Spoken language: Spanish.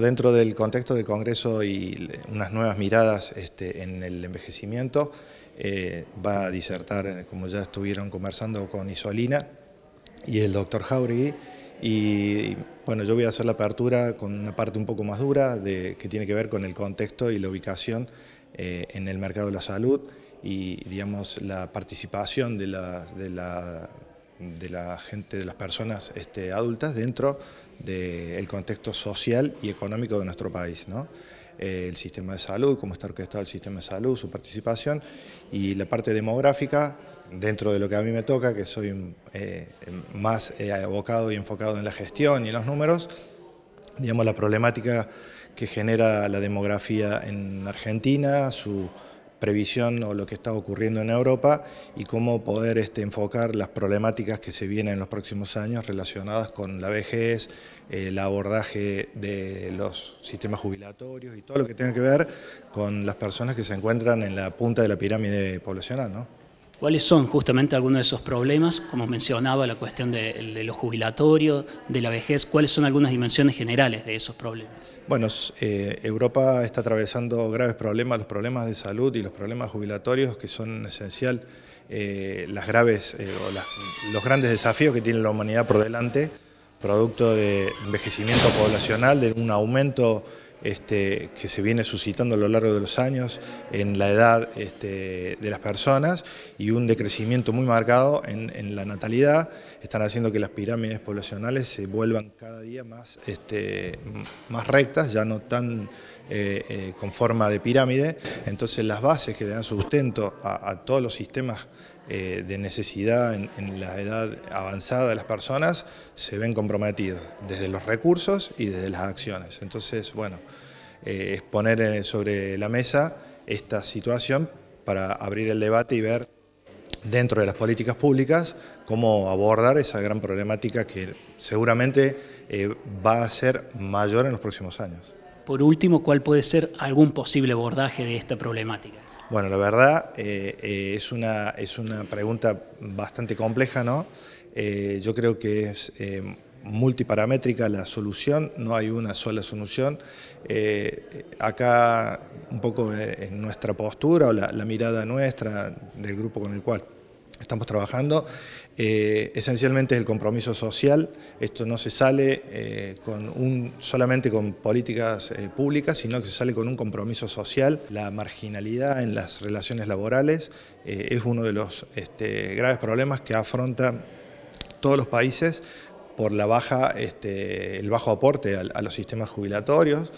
Dentro del contexto del Congreso y unas nuevas miradas este, en el envejecimiento, eh, va a disertar, eh, como ya estuvieron conversando con Isolina y el doctor Jauregui, y bueno, yo voy a hacer la apertura con una parte un poco más dura de, que tiene que ver con el contexto y la ubicación eh, en el mercado de la salud y digamos la participación de la de la gente, de las personas este, adultas dentro del contexto social y económico de nuestro país. ¿no? Eh, el sistema de salud, cómo está orquestado el sistema de salud, su participación y la parte demográfica dentro de lo que a mí me toca, que soy eh, más eh, abocado y enfocado en la gestión y en los números, digamos la problemática que genera la demografía en Argentina, su previsión o lo que está ocurriendo en Europa y cómo poder este, enfocar las problemáticas que se vienen en los próximos años relacionadas con la vejez, el abordaje de los sistemas jubilatorios y todo lo que tenga que ver con las personas que se encuentran en la punta de la pirámide poblacional. ¿no? cuáles son justamente algunos de esos problemas, como mencionaba la cuestión de, lo jubilatorio, de la vejez, cuáles son algunas dimensiones generales de esos problemas. Bueno, eh, Europa está atravesando graves problemas, los problemas de salud y los problemas jubilatorios que son esencial, eh, las graves eh, o los grandes desafíos que tiene la humanidad por delante, producto de envejecimiento poblacional, de un aumento este, que se viene suscitando a lo largo de los años en la edad este, de las personas y un decrecimiento muy marcado en, la natalidad, están haciendo que las pirámides poblacionales se vuelvan cada día más, este, más rectas, ya no tan eh, eh, con forma de pirámide. Entonces las bases que le dan sustento a todos los sistemas eh, de necesidad en, la edad avanzada de las personas se ven comprometidos desde los recursos y desde las acciones. Entonces, bueno, eh, es poner sobre la mesa esta situación para abrir el debate y ver dentro de las políticas públicas cómo abordar esa gran problemática que seguramente eh, va a ser mayor en los próximos años. Por último, ¿cuál puede ser algún posible abordaje de esta problemática? Bueno, la verdad eh, eh, es, una, es una pregunta bastante compleja, ¿no? Eh, yo creo que es multiparamétrica la solución, no hay una sola solución. acá un poco en nuestra postura o la, la mirada nuestra del grupo con el cual estamos trabajando. Eh, esencialmente es el compromiso social, esto no se sale eh, con un, solamente con políticas eh, públicas, sino que se sale con un compromiso social. La marginalidad en las relaciones laborales es uno de los este, graves problemas que afrontan todos los países por la baja, este, el bajo aporte a los sistemas jubilatorios.